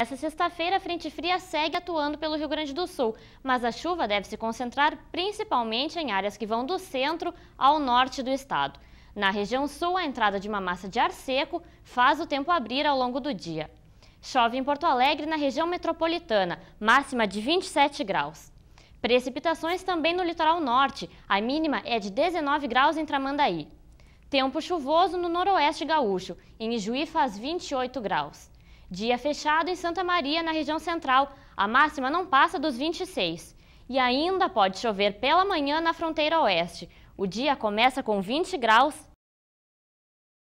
Essa sexta-feira, a frente fria segue atuando pelo Rio Grande do Sul, mas a chuva deve se concentrar principalmente em áreas que vão do centro ao norte do estado. Na região sul, a entrada de uma massa de ar seco faz o tempo abrir ao longo do dia. Chove em Porto Alegre, na região metropolitana, máxima de 27 graus. Precipitações também no litoral norte, a mínima é de 19 graus em Tramandaí. Tempo chuvoso no noroeste gaúcho, em Ijuí faz 28 graus. Dia fechado em Santa Maria, na região central. A máxima não passa dos 26. E ainda pode chover pela manhã na fronteira oeste. O dia começa com 20 graus